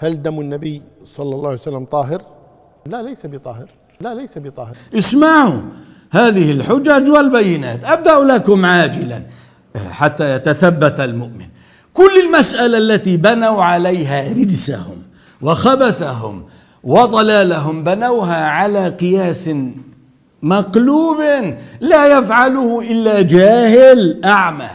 هل دم النبي صلى الله عليه وسلم طاهر لا ليس بطاهر لا ليس بطاهر اسمعوا هذه الحجج والبينات ابدا لكم عاجلا حتى يتثبت المؤمن كل المساله التي بنوا عليها رجسهم وخبثهم وضلالهم بنوها على قياس مقلوب لا يفعله الا جاهل اعمى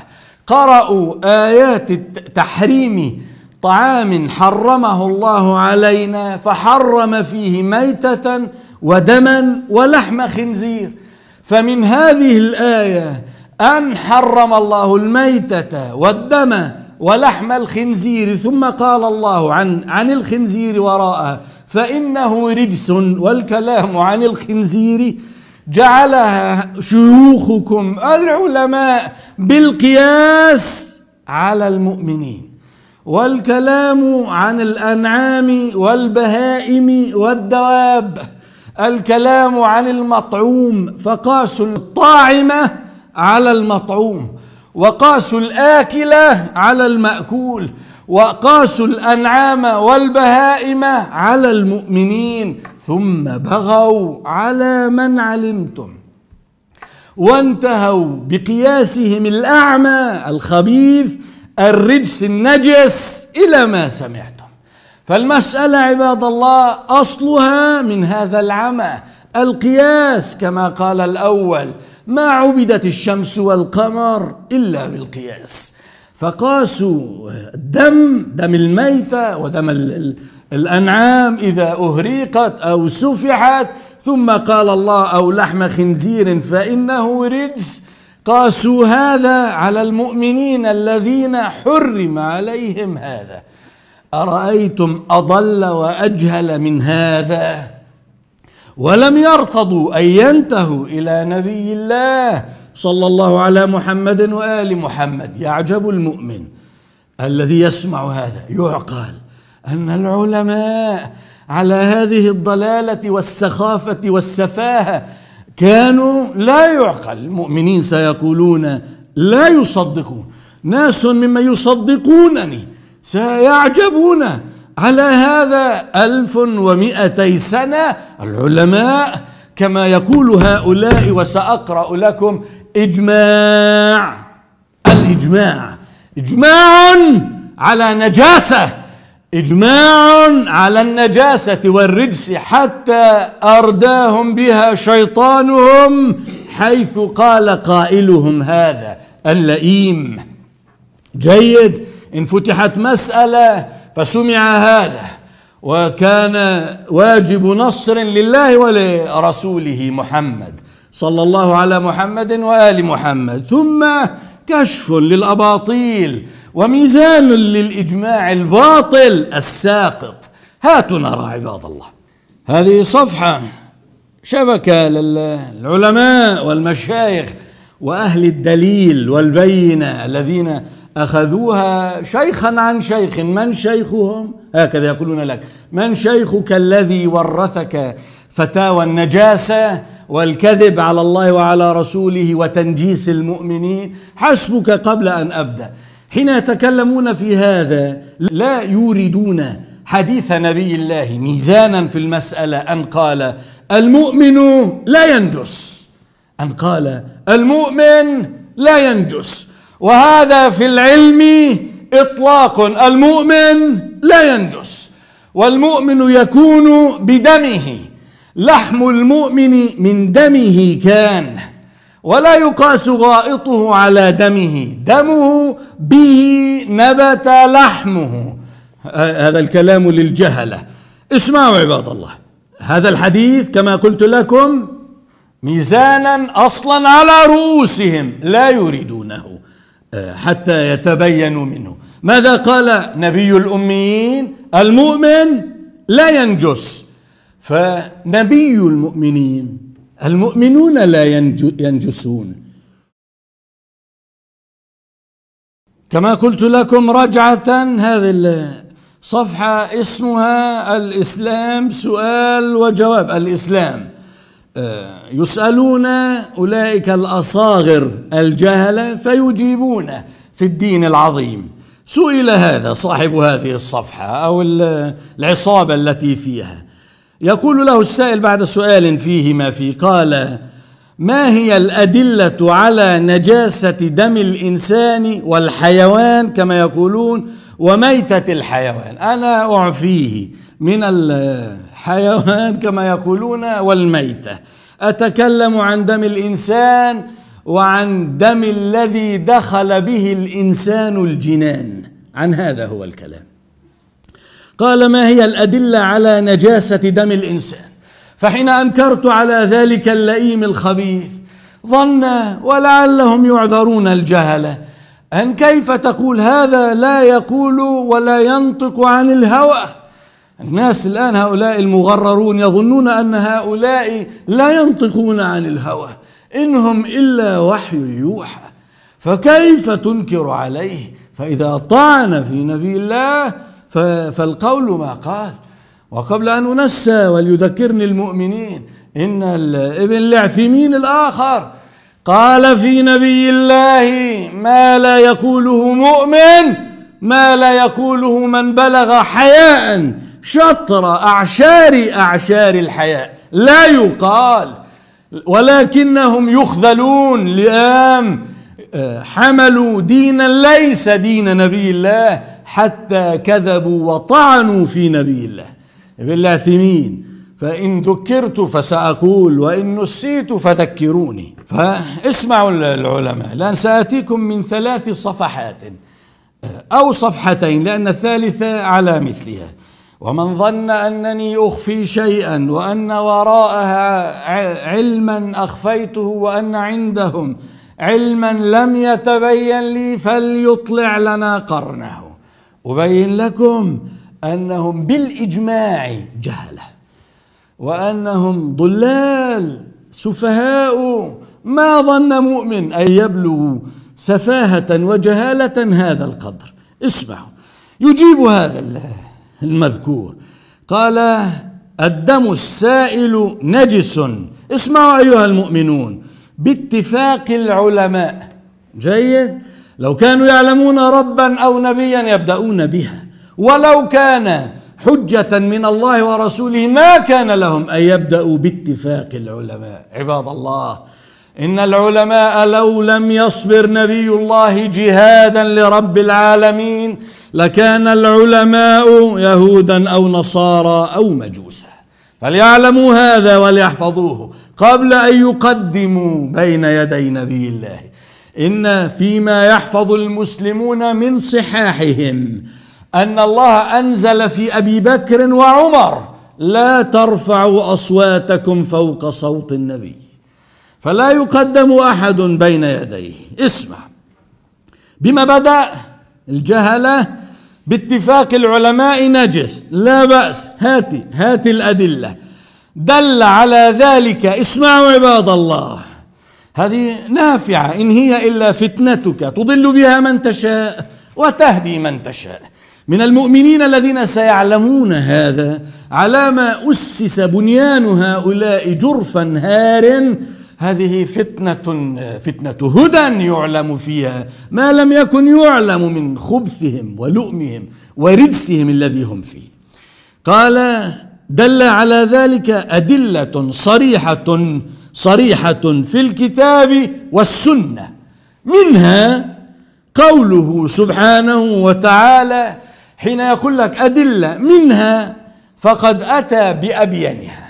قرأوا آيات التحريم طعام حرمه الله علينا فحرم فيه ميتة ودما ولحم خنزير فمن هذه الآية أن حرم الله الميتة والدم ولحم الخنزير ثم قال الله عن عن الخنزير وراءه فإنه رجس والكلام عن الخنزير جعلها شيوخكم العلماء بالقياس على المؤمنين والكلام عن الانعام والبهائم والدواب الكلام عن المطعوم فقاسوا الطاعمه على المطعوم وقاسوا الاكله على الماكول وقاسوا الانعام والبهائم على المؤمنين ثم بغوا على من علمتم وانتهوا بقياسهم الاعمى الخبيث الرجس النجس إلى ما سمعتم فالمسألة عباد الله أصلها من هذا العمى القياس كما قال الأول ما عبدت الشمس والقمر إلا بالقياس فقاسوا الدم دم الميتة ودم الأنعام إذا أهريقت أو سفحت ثم قال الله أو لحم خنزير فإنه رجس قاسوا هذا على المؤمنين الذين حرم عليهم هذا أرأيتم أضل وأجهل من هذا ولم يرتضوا أن ينتهوا إلى نبي الله صلى الله على محمد وآل محمد يعجب المؤمن الذي يسمع هذا يعقل أن العلماء على هذه الضلالة والسخافة والسفاهة كانوا لا يعقل المؤمنين سيقولون لا يصدقون ناس مما يصدقونني سيعجبون على هذا ألف ومئتي سنة العلماء كما يقول هؤلاء وسأقرأ لكم إجماع الإجماع إجماع على نجاسة إجماع على النجاسة والرجس حتى أرداهم بها شيطانهم حيث قال قائلهم هذا اللئيم جيد إن فتحت مسألة فسمع هذا وكان واجب نصر لله ولرسوله محمد صلى الله على محمد وآل محمد ثم كشف للأباطيل وميزان للإجماع الباطل الساقط هاتوا نرى عباد الله هذه صفحة شبكة للعلماء والمشايخ وأهل الدليل والبينة الذين أخذوها شيخا عن شيخ من شيخهم هكذا يقولون لك من شيخك الذي ورثك فتاوى النجاسة والكذب على الله وعلى رسوله وتنجيس المؤمنين حسبك قبل أن أبدأ حين يتكلمون في هذا لا يوردون حديث نبي الله ميزانا في المسألة أن قال المؤمن لا ينجس أن قال المؤمن لا ينجس وهذا في العلم إطلاق المؤمن لا ينجس والمؤمن يكون بدمه لحم المؤمن من دمه كان ولا يقاس غائطه على دمه دمه به نبت لحمه هذا الكلام للجهلة اسمعوا عباد الله هذا الحديث كما قلت لكم ميزانا أصلا على رؤوسهم لا يريدونه آه، حتى يتبينوا منه ماذا قال نبي الأميين المؤمن لا ينجس فنبي المؤمنين المؤمنون لا ينجسون كما قلت لكم رجعة هذه الصفحة اسمها الإسلام سؤال وجواب الإسلام آه، يسألون أولئك الأصاغر الجهلة فيجيبون في الدين العظيم سئل هذا صاحب هذه الصفحة أو العصابة التي فيها يقول له السائل بعد سؤال فيه ما فيه قال ما هي الأدلة على نجاسة دم الإنسان والحيوان كما يقولون وميتة الحيوان أنا أعفيه من الحيوان كما يقولون والميتة أتكلم عن دم الإنسان وعن دم الذي دخل به الإنسان الجنان عن هذا هو الكلام قال ما هي الأدلة على نجاسة دم الإنسان فحين أنكرت على ذلك اللئيم الخبيث ظن ولعلهم يعذرون الجهلة أن كيف تقول هذا لا يقول ولا ينطق عن الهوى الناس الآن هؤلاء المغررون يظنون أن هؤلاء لا ينطقون عن الهوى إنهم إلا وحي يوحى فكيف تنكر عليه فإذا طعن في نبي الله فالقول ما قال وقبل أن أنسى وليذكرني المؤمنين إن ابن العثيمين الآخر قال في نبي الله ما لا يقوله مؤمن ما لا يقوله من بلغ حياء شطر أعشار أعشار الحياء لا يقال ولكنهم يخذلون لئام آه، حملوا دينا ليس دين نبي الله حتى كذبوا وطعنوا في نبي الله باللاثمين فإن ذكرت فسأقول وإن نسيت فذكروني فاسمعوا العلماء لأن سآتيكم من ثلاث صفحات أو صفحتين لأن الثالثة على مثلها ومن ظن أنني أخفي شيئا وأن وراءها علما أخفيته وأن عندهم علما لم يتبين لي فليطلع لنا قرنه أبين لكم أنهم بالإجماع جهلة وأنهم ضلال سفهاء ما ظن مؤمن أن يبلغ سفاهة وجهالة هذا القدر اسمعوا يجيب هذا المذكور قال الدم السائل نجس اسمعوا أيها المؤمنون باتفاق العلماء جيد لو كانوا يعلمون ربا أو نبيا يبدأون بها ولو كان حجة من الله ورسوله ما كان لهم أن يبدأوا باتفاق العلماء عباد الله إن العلماء لو لم يصبر نبي الله جهادا لرب العالمين لكان العلماء يهودا أو نصارى أو مجوسا فليعلموا هذا وليحفظوه قبل أن يقدموا بين يدي نبي الله إن فيما يحفظ المسلمون من صحاحهم أن الله أنزل في أبي بكر وعمر لا ترفعوا أصواتكم فوق صوت النبي فلا يقدم أحد بين يديه اسمع بما بدأ الجهلة باتفاق العلماء نجس لا بأس هاتي هاتي الأدلة دل على ذلك اسمعوا عباد الله هذه نافعة إن هي إلا فتنتك تضل بها من تشاء وتهدي من تشاء من المؤمنين الذين سيعلمون هذا على ما أسس بنيان هؤلاء جرفا هار هذه فتنة فتنة هدى يعلم فيها ما لم يكن يعلم من خبثهم ولؤمهم ورجسهم الذي هم فيه قال دل على ذلك أدلة صريحة صريحة في الكتاب والسنة منها قوله سبحانه وتعالى حين يقول لك أدلة منها فقد أتى بأبينها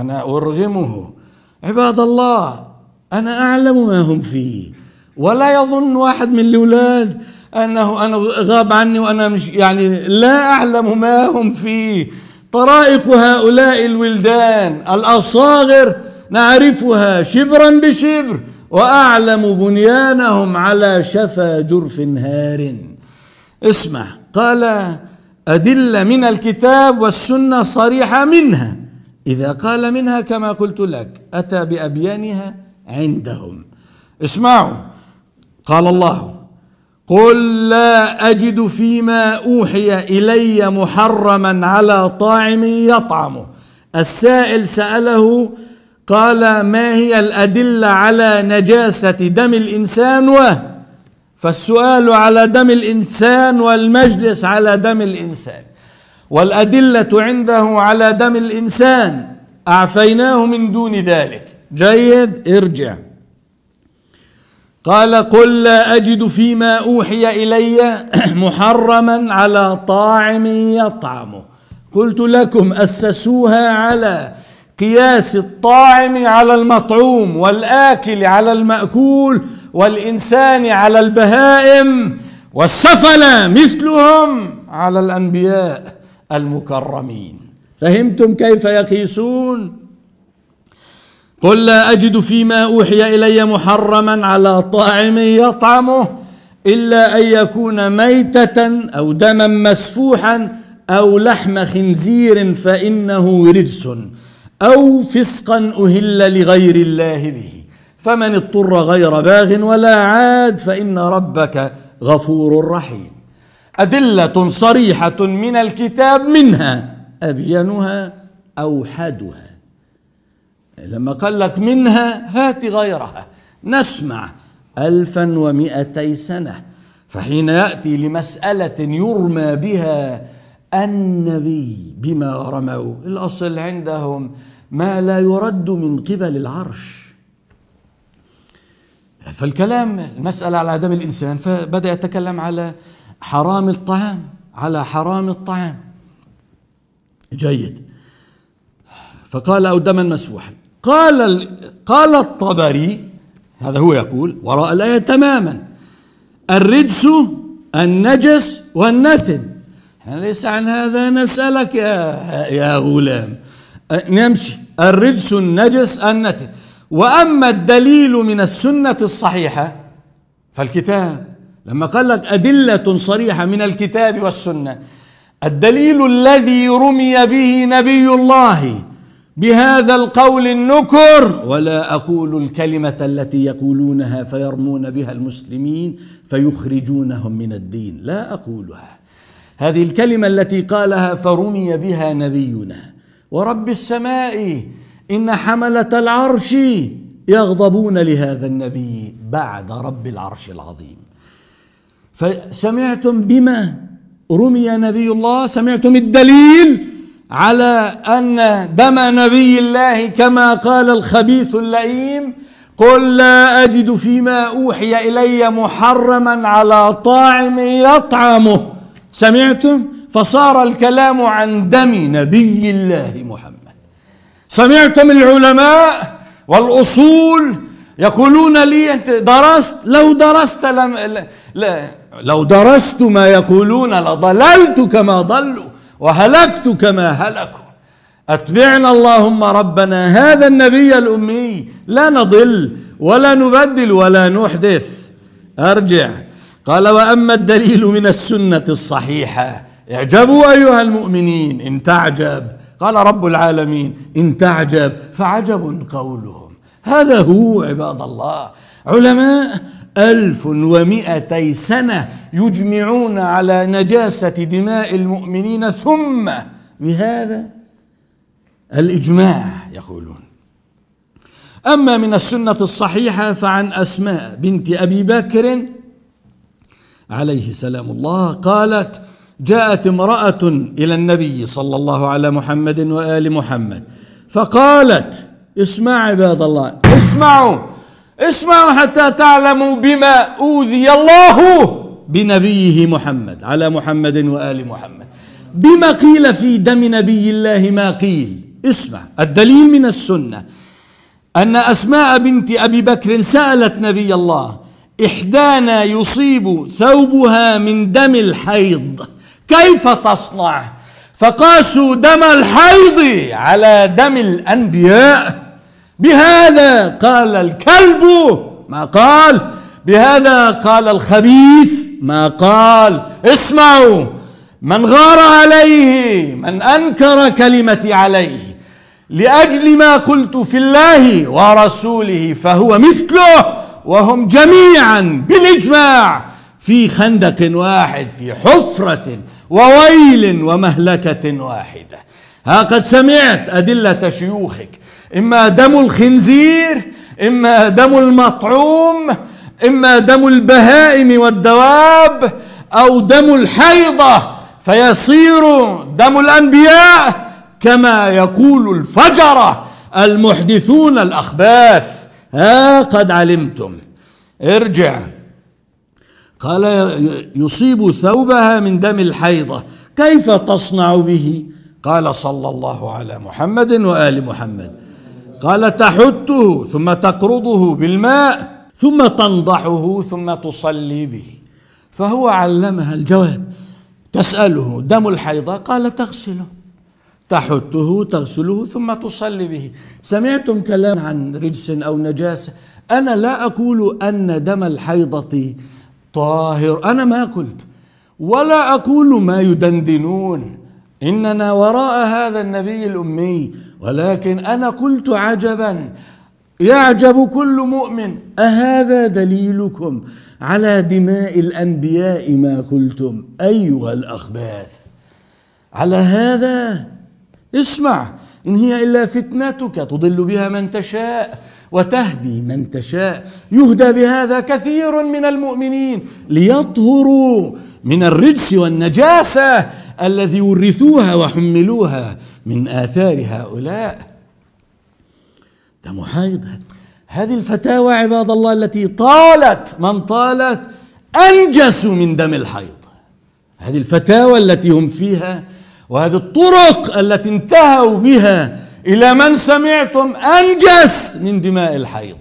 أنا أرغمه عباد الله أنا أعلم ما هم فيه ولا يظن واحد من الأولاد أنه أنا غاب عني وأنا مش يعني لا أعلم ما هم فيه طرائق هؤلاء الولدان الأصاغر نعرفها شبرا بشبر واعلم بنيانهم على شفا جرف هار اسمع قال ادله من الكتاب والسنه صريحه منها اذا قال منها كما قلت لك اتى بابيانها عندهم اسمعوا قال الله قل لا اجد فيما اوحي الي محرما على طاعم يطعمه السائل ساله قال ما هي الأدلة على نجاسة دم الإنسان و فالسؤال على دم الإنسان والمجلس على دم الإنسان والأدلة عنده على دم الإنسان أعفيناه من دون ذلك جيد ارجع قال قل لا أجد فيما أوحي إلي محرما على طاعم يطعمه قلت لكم أسسوها على قياس الطاعم على المطعوم والاكل على الماكول والانسان على البهائم والسفله مثلهم على الانبياء المكرمين فهمتم كيف يقيسون قل لا اجد فيما اوحي الي محرما على طاعم يطعمه الا ان يكون ميته او دما مسفوحا او لحم خنزير فانه رجس أو فسقا أهل لغير الله به فمن اضطر غير باغ ولا عاد فإن ربك غفور رحيم أدلة صريحة من الكتاب منها أبينها أوحدها لما قال لك منها هات غيرها نسمع ألفا ومئتي سنة فحين يأتي لمسألة يرمى بها النبي بما رموا الأصل عندهم ما لا يرد من قبل العرش فالكلام المسألة على عدم الإنسان فبدأ يتكلم على حرام الطعام على حرام الطعام جيد فقال أو دما مسفوحا قال قال الطبري هذا هو يقول وراء الآية تماما الرجس النجس والنثب ليس عن هذا نسألك يا, يا غلام أه، نمشي الرجس النجس النتن وأما الدليل من السنة الصحيحة فالكتاب لما قال لك أدلة صريحة من الكتاب والسنة الدليل الذي رمي به نبي الله بهذا القول النكر ولا اقول الكلمه التي يقولونها فيرمون بها المسلمين فيخرجونهم من الدين لا اقولها هذه الكلمه التي قالها فرمي بها نبينا ورب السماء إن حملة العرش يغضبون لهذا النبي بعد رب العرش العظيم فسمعتم بما رمي نبي الله سمعتم الدليل على أن دم نبي الله كما قال الخبيث اللئيم قل لا أجد فيما أوحي إلي محرما على طاعم يطعمه سمعتم فصار الكلام عن دم نبي الله محمد سمعتم العلماء والأصول يقولون لي أنت درست لو درست لم لا لو درست ما يقولون لضللت كما ضلوا وهلكت كما هلكوا أتبعنا اللهم ربنا هذا النبي الأمي لا نضل ولا نبدل ولا نحدث أرجع قال وأما الدليل من السنة الصحيحة اعجبوا أيها المؤمنين إن تعجب قال رب العالمين إن تعجب فعجب قولهم هذا هو عباد الله علماء ألف ومئتي سنة يجمعون على نجاسة دماء المؤمنين ثم بهذا الإجماع يقولون أما من السنة الصحيحة فعن أسماء بنت أبي بكر عليه سلام الله قالت جاءت امرأة إلى النبي صلى الله على محمد وآل محمد فقالت اسمع عباد الله اسمعوا اسمعوا حتى تعلموا بما أوذي الله بنبيه محمد على محمد وآل محمد بما قيل في دم نبي الله ما قيل اسمع الدليل من السنة أن أسماء بنت أبي بكر سألت نبي الله إحدانا يصيب ثوبها من دم الحيض كيف تصنع فقاسوا دم الحيض على دم الأنبياء بهذا قال الكلب ما قال بهذا قال الخبيث ما قال اسمعوا من غار عليه من أنكر كلمتي عليه لأجل ما قلت في الله ورسوله فهو مثله وهم جميعا بالإجماع في خندق واحد في حفرة وويل ومهلكة واحدة ها قد سمعت أدلة شيوخك إما دم الخنزير إما دم المطعوم إما دم البهائم والدواب أو دم الحيضة فيصير دم الأنبياء كما يقول الفجرة المحدثون الأخباث ها قد علمتم ارجع قال يصيب ثوبها من دم الحيضة كيف تصنع به قال صلى الله على محمد وآل محمد قال تحته ثم تقرضه بالماء ثم تنضحه ثم تصلي به فهو علمها الجواب تسأله دم الحيضة قال تغسله تحته تغسله ثم تصلي به سمعتم كلام عن رجس أو نجاسة أنا لا أقول أن دم الحيضة طاهر أنا ما قلت ولا أقول ما يدندنون إننا وراء هذا النبي الأمي ولكن أنا قلت عجبا يعجب كل مؤمن أهذا دليلكم على دماء الأنبياء ما قلتم أيها الأخباث على هذا اسمع إن هي إلا فتنتك تضل بها من تشاء وتهدي من تشاء يهدى بهذا كثير من المؤمنين ليطهروا من الرجس والنجاسه الذي ورثوها وحملوها من اثار هؤلاء ده محايد هذه الفتاوى عباد الله التي طالت من طالت انجس من دم الحيض هذه الفتاوى التي هم فيها وهذه الطرق التي انتهوا بها إلى من سمعتم أنجس من دماء الحيض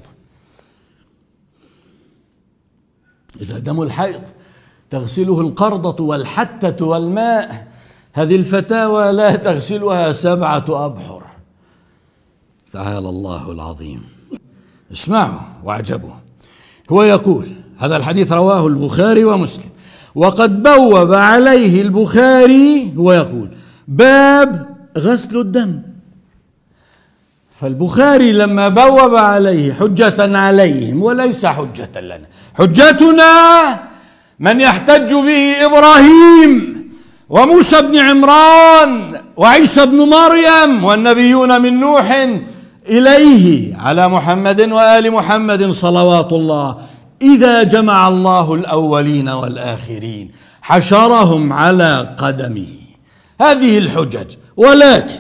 إذا دم الحيض تغسله القرضة والحتة والماء هذه الفتاوى لا تغسلها سبعة أبحر تعالى الله العظيم اسمعوا واعجبوا هو يقول هذا الحديث رواه البخاري ومسلم وقد بوب عليه البخاري هو يقول باب غسل الدم فالبخاري لما بوب عليه حجة عليهم وليس حجة لنا حجتنا من يحتج به إبراهيم وموسى بن عمران وعيسى بن مريم والنبيون من نوح إليه على محمد وآل محمد صلوات الله إذا جمع الله الأولين والآخرين حشرهم على قدمه هذه الحجج ولكن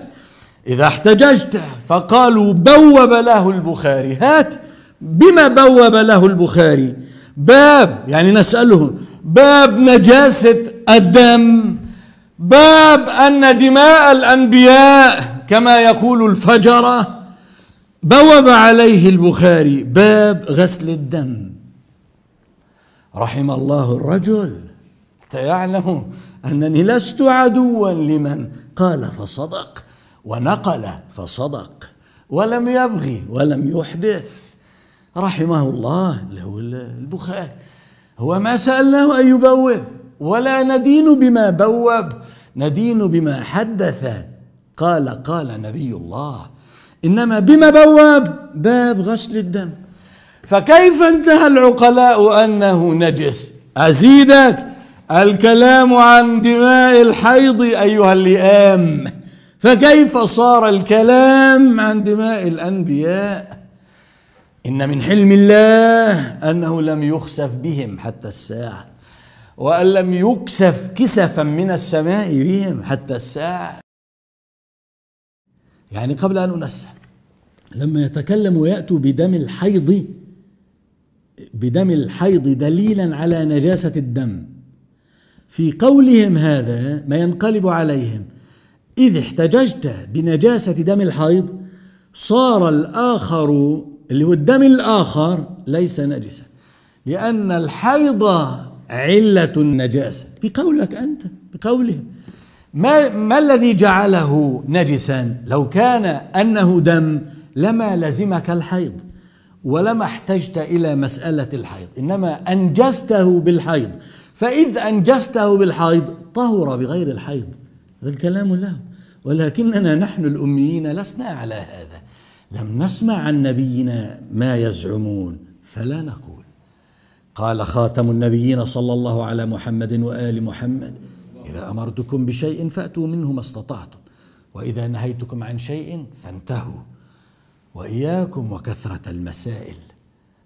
إذا احتججت فقالوا بوب له البخاري هات بما بوب له البخاري باب يعني نسألهم باب نجاسة الدم باب أن دماء الأنبياء كما يقول الفجرة بوب عليه البخاري باب غسل الدم رحم الله الرجل حتى يعلم أنني لست عدوا لمن قال فصدق ونقل فصدق ولم يبغي ولم يحدث رحمه الله له البخاري هو ما سألناه أن يبوب ولا ندين بما بوب ندين بما حدث قال قال نبي الله إنما بما بوب باب غسل الدم فكيف انتهى العقلاء أنه نجس أزيدك الكلام عن دماء الحيض أيها اللئام فكيف صار الكلام عن دماء الأنبياء إن من حلم الله أنه لم يخسف بهم حتى الساعة وأن لم يكسف كسفا من السماء بهم حتى الساعة يعني قبل أن أنسى لما يتكلم ويأتوا بدم الحيض بدم الحيض دليلا على نجاسة الدم في قولهم هذا ما ينقلب عليهم إذ احتججت بنجاسة دم الحيض صار الآخر اللي هو الدم الآخر ليس نجسا لأن الحيض علة النجاسة بقولك أنت بقولهم ما, ما الذي جعله نجسا لو كان أنه دم لما لزمك الحيض ولما احتجت إلى مسألة الحيض إنما أنجزته بالحيض فإذ أنجزته بالحيض طهر بغير الحيض هذا الكلام له ولكننا نحن الأميين لسنا على هذا لم نسمع عن نبينا ما يزعمون فلا نقول قال خاتم النبيين صلى الله على محمد وآل محمد إذا أمرتكم بشيء فأتوا منه ما استطعتم وإذا نهيتكم عن شيء فانتهوا وإياكم وكثرة المسائل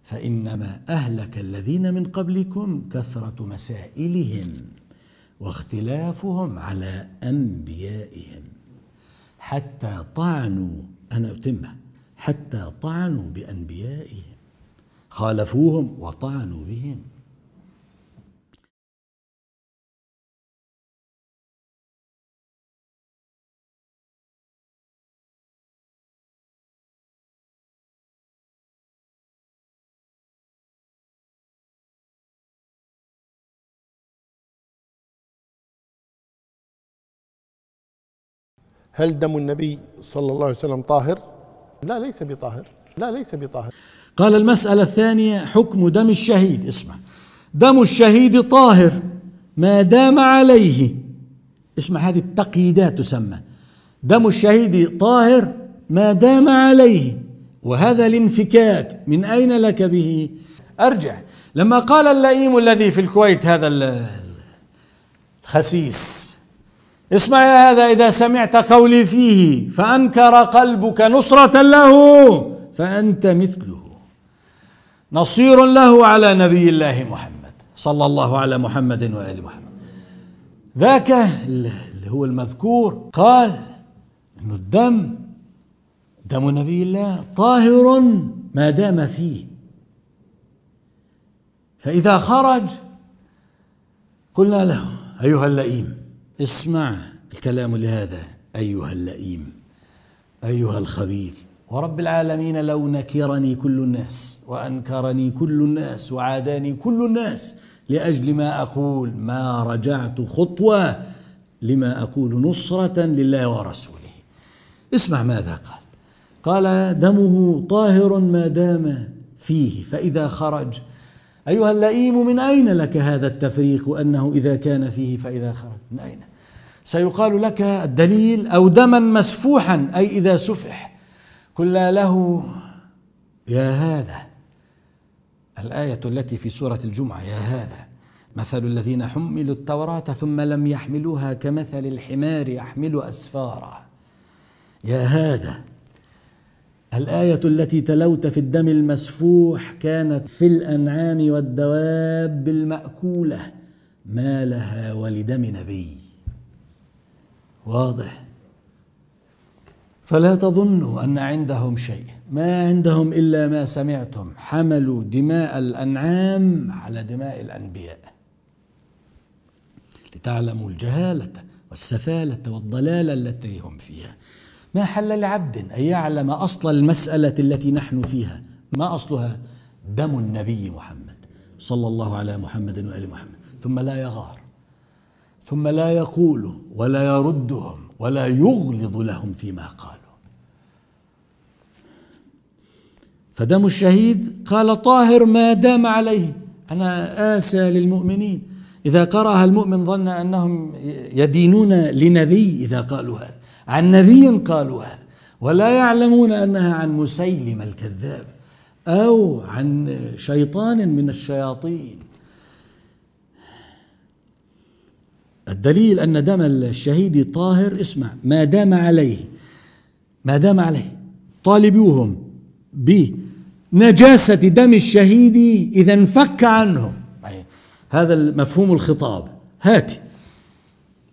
فإنما أهلك الذين من قبلكم كثرة مسائلهم واختلافهم على أنبيائهم حتى طعنوا أنا أتمه حتى طعنوا بأنبيائهم خالفوهم وطعنوا بهم هل دم النبي صلى الله عليه وسلم طاهر لا ليس بطاهر لا ليس بطاهر قال المسألة الثانية حكم دم الشهيد اسمع دم الشهيد طاهر ما دام عليه اسمع هذه التقييدات تسمى دم الشهيد طاهر ما دام عليه وهذا الانفكاك من أين لك به أرجع لما قال اللئيم الذي في الكويت هذا الخسيس اسمع يا هذا إذا سمعت قولي فيه فأنكر قلبك نصرة له فأنت مثله نصير له على نبي الله محمد صلى الله على محمد وآل محمد ذاك اللي هو المذكور قال أن الدم دم نبي الله طاهر ما دام فيه فإذا خرج قلنا له أيها اللئيم اسمع الكلام لهذا أيها اللئيم أيها الخبيث ورب العالمين لو نكرني كل الناس وأنكرني كل الناس وعاداني كل الناس لأجل ما أقول ما رجعت خطوة لما أقول نصرة لله ورسوله اسمع ماذا قال قال دمه طاهر ما دام فيه فإذا خرج أيها اللئيم من أين لك هذا التفريق أنه إذا كان فيه فإذا خرج من أين سيقال لك الدليل أو دما مسفوحا أي إذا سفح قلنا له يا هذا الآية التي في سورة الجمعة يا هذا مثل الذين حملوا التوراة ثم لم يحملوها كمثل الحمار يحمل أسفارا يا هذا الآية التي تلوت في الدم المسفوح كانت في الأنعام والدواب المأكولة ما لها ولدم نبي واضح فلا تظنوا أن عندهم شيء ما عندهم إلا ما سمعتم حملوا دماء الأنعام على دماء الأنبياء لتعلموا الجهالة والسفالة والضلالة التي هم فيها ما حل لعبد أن يعلم أصل المسألة التي نحن فيها ما أصلها دم النبي محمد صلى الله على محمد وآل محمد ثم لا يغار ثم لا يقول ولا يردهم ولا يغلظ لهم فيما قالوا فدم الشهيد قال طاهر ما دام عليه أنا آسى للمؤمنين إذا قرأها المؤمن ظن أنهم يدينون لنبي إذا قالوا هذا عن نبي قالوها ولا يعلمون انها عن مسيلم الكذاب او عن شيطان من الشياطين الدليل ان دم الشهيد طاهر اسمع ما دام عليه ما دام عليه طالبوهم بنجاسه دم الشهيد اذا انفك عنهم هذا مفهوم الخطاب هاتي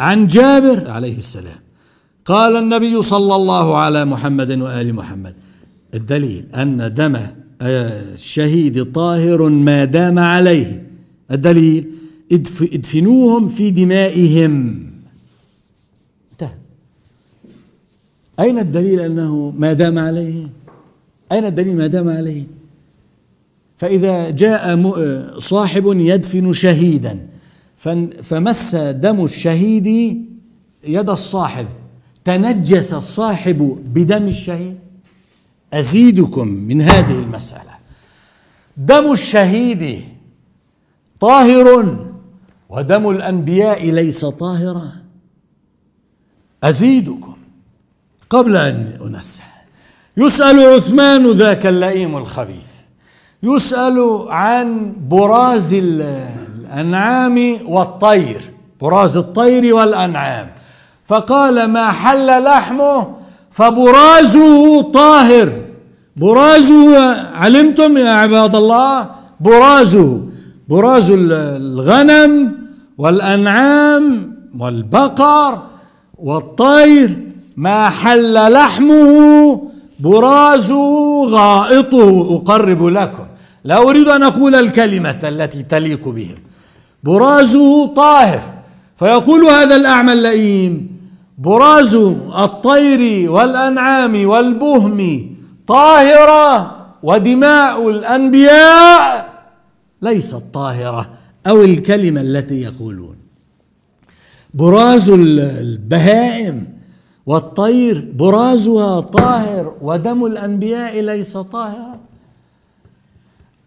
عن جابر عليه السلام قال النبي صلى الله على محمد وآل محمد الدليل أن دم آه، الشهيد طاهر ما دام عليه الدليل ادفنوهم في دمائهم انتهى أين الدليل أنه ما دام عليه أين الدليل ما دام عليه فإذا جاء آه، صاحب يدفن شهيدا فمس دم الشهيد يد الصاحب تنجس الصاحب بدم الشهيد أزيدكم من هذه المسألة دم الشهيد طاهر ودم الأنبياء ليس طاهرا أزيدكم قبل أن انسى يسأل عثمان ذاك اللئيم الخبيث يسأل عن براز الأنعام والطير براز الطير والأنعام فقال ما حل لحمه فبرازه طاهر برازه علمتم يا عباد الله برازه براز الغنم والأنعام والبقر والطير ما حل لحمه برازه غائطه أقرب لكم لا أريد أن أقول الكلمة التي تليق بهم برازه طاهر فيقول هذا الأعمى اللئيم براز الطير والأنعام والبهم طاهرة ودماء الأنبياء ليست طاهرة أو الكلمة التي يقولون براز البهائم والطير برازها طاهر ودم الأنبياء ليس طاهرا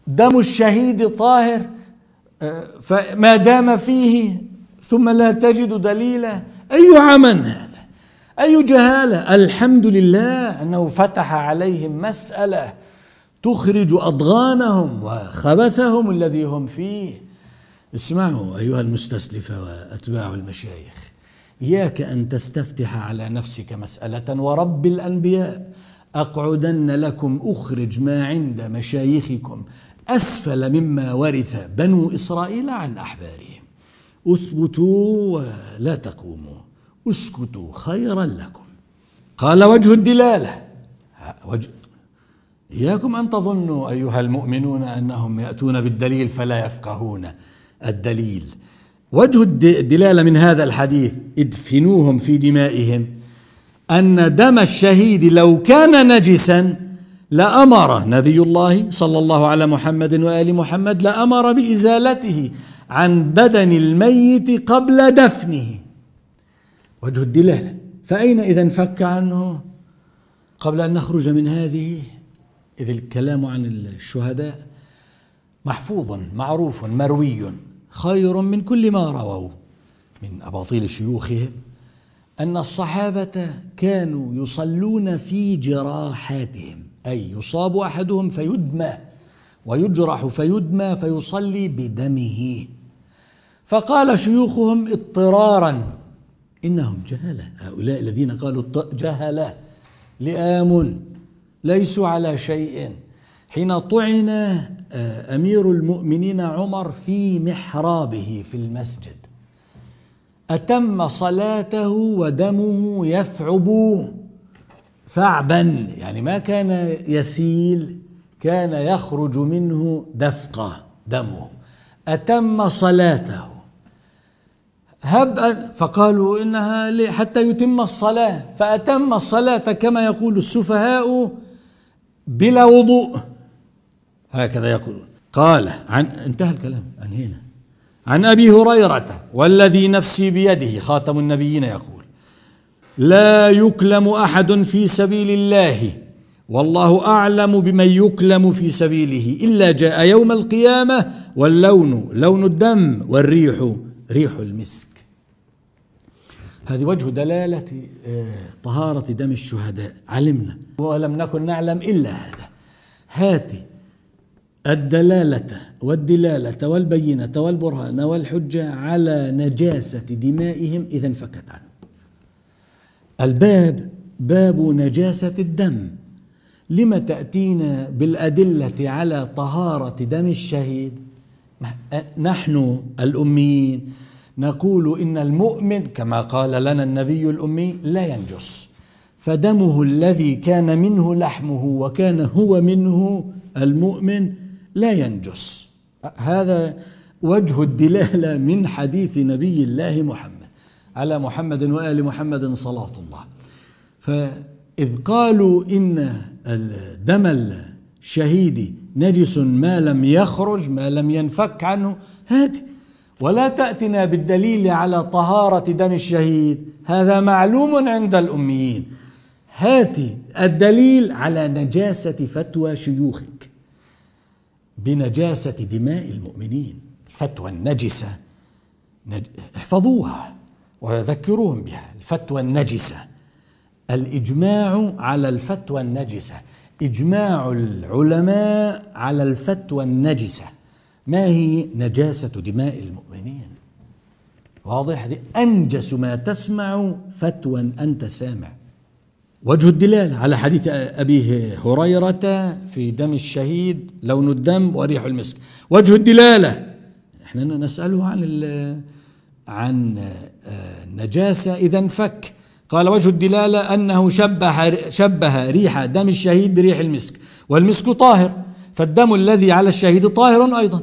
دم الشهيد طاهر آه، فما دام فيه ثم لا تجد دليلا أي عمى هذا أي جهالة الحمد لله أنه فتح عليهم مسألة تخرج أضغانهم وخبثهم الذي هم فيه اسمعوا أيها المستسلفة وأتباع المشايخ إياك أن تستفتح على نفسك مسألة ورب الأنبياء أقعدن لكم أخرج ما عند مشايخكم أسفل مما ورث بنو إسرائيل عن أحبارهم اثبتوا ولا تقوموا اسكتوا خيرا لكم قال وجه الدلالة وجه إياكم أن تظنوا أيها المؤمنون أنهم يأتون بالدليل فلا يفقهون الدليل وجه الدلالة من هذا الحديث ادفنوهم في دمائهم أن دم الشهيد لو كان نجسا لأمر نبي الله صلى الله على محمد وآل محمد لأمر بإزالته عن بدن الميت قبل دفنه وجه الدلالة فأين إذا فك عنه قبل أن نخرج من هذه إذ الكلام عن الشهداء محفوظ معروف مروي خير من كل ما رووا من أباطيل شيوخهم أن الصحابة كانوا يصلون في جراحاتهم أي يصاب أحدهم فيدمى ويجرح فيدمى فيصلي بدمه فقال شيوخهم اضطرارا إنهم جهلة هؤلاء الذين قالوا جهلة لئام ليسوا على شيء حين طعن آه، أمير المؤمنين عمر في محرابه في المسجد أتم صلاته ودمه يثعب ثعبا يعني ما كان يسيل كان يخرج منه دفقة دمه أتم صلاته هب أن فقالوا إنها حتى يتم الصلاة فأتم الصلاة كما يقول السفهاء بلا وضوء هكذا يقولون قال عن انتهى الكلام انهينا عن ابي هريره والذي نفسي بيده خاتم النبيين يقول لا يكلم احد في سبيل الله والله اعلم بمن يكلم في سبيله الا جاء يوم القيامه واللون لون الدم والريح ريح المسك هذه وجه دلالة آه، طهارة دم الشهداء علمنا ولم نكن نعلم إلا هذا هات الدلالة والدلالة والبينة والبرهان والحجة على نجاسة دمائهم إذا انفكت عنه الباب باب نجاسة الدم لم تأتينا بالأدلة على طهارة دم الشهيد نحن الأميين نقول إن المؤمن كما قال لنا النبي الأمي لا ينجس فدمه الذي كان منه لحمه وكان هو منه المؤمن لا ينجس هذا وجه الدلالة من حديث نبي الله محمد على محمد وآل محمد صلاة الله فإذ قالوا إن دم الشهيد نجس ما لم يخرج ما لم ينفك عنه هذه ولا تأتنا بالدليل على طهارة دم الشهيد هذا معلوم عند الأميين هات الدليل على نجاسة فتوى شيوخك بنجاسة دماء المؤمنين الفتوى النجسة نج... احفظوها وذكروهم بها الفتوى النجسة الإجماع على الفتوى النجسة إجماع العلماء على الفتوى النجسة ما هي نجاسة دماء المؤمنين واضح دي أنجس ما تسمع فتوى أنت سامع وجه الدلالة على حديث أبي هريرة في دم الشهيد لون الدم وريح المسك وجه الدلالة احنا نسأله عن عن آه، نجاسة إذا انفك قال وجه الدلالة أنه شبه, شبه ريح دم الشهيد بريح المسك والمسك طاهر فالدم الذي على الشهيد طاهر أيضا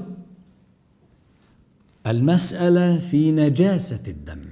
المسألة في نجاسة الدم